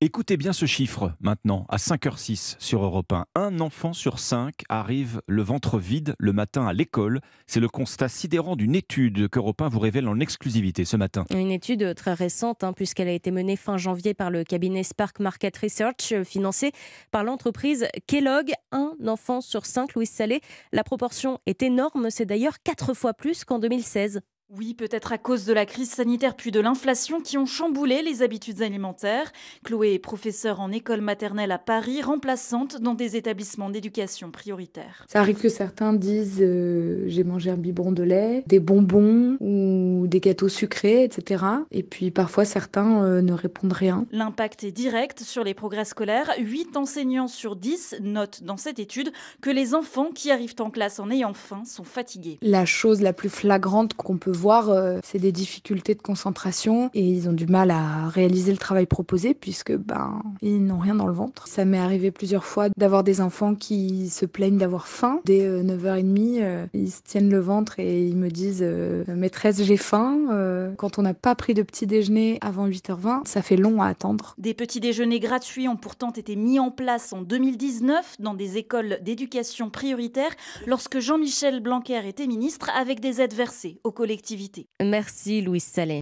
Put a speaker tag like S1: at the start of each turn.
S1: Écoutez bien ce chiffre maintenant, à 5h06 sur Europe 1. Un enfant sur cinq arrive le ventre vide le matin à l'école. C'est le constat sidérant d'une étude qu'Europe 1 vous révèle en exclusivité ce matin.
S2: Une étude très récente, hein, puisqu'elle a été menée fin janvier par le cabinet Spark Market Research, euh, financé par l'entreprise Kellogg. Un enfant sur cinq, Louis Salé. La proportion est énorme, c'est d'ailleurs quatre fois plus qu'en 2016. Oui, peut-être à cause de la
S3: crise sanitaire puis de l'inflation qui ont chamboulé les habitudes alimentaires. Chloé est professeure en école maternelle à Paris, remplaçante dans des établissements d'éducation prioritaire.
S1: Ça arrive que certains disent euh, j'ai mangé un biberon de lait, des bonbons ou des gâteaux sucrés, etc. Et puis parfois certains euh, ne répondent rien.
S3: L'impact est direct sur les progrès scolaires. 8 enseignants sur 10 notent dans cette étude que les enfants qui arrivent en classe en ayant faim sont fatigués.
S1: La chose la plus flagrante qu'on peut voir, euh, c'est des difficultés de concentration et ils ont du mal à réaliser le travail proposé puisque ben ils n'ont rien dans le ventre. Ça m'est arrivé plusieurs fois d'avoir des enfants qui se plaignent d'avoir faim. Dès 9h30, euh, ils se tiennent le ventre et ils me disent maîtresse j'ai faim euh, quand on n'a pas pris de petit déjeuner avant 8h20, ça fait long à attendre. Des
S3: petits déjeuners gratuits ont pourtant été mis en place en 2019 dans des écoles d'éducation prioritaire lorsque Jean-Michel Blanquer était ministre avec des aides versées aux collectivités.
S2: Merci Louise Salé.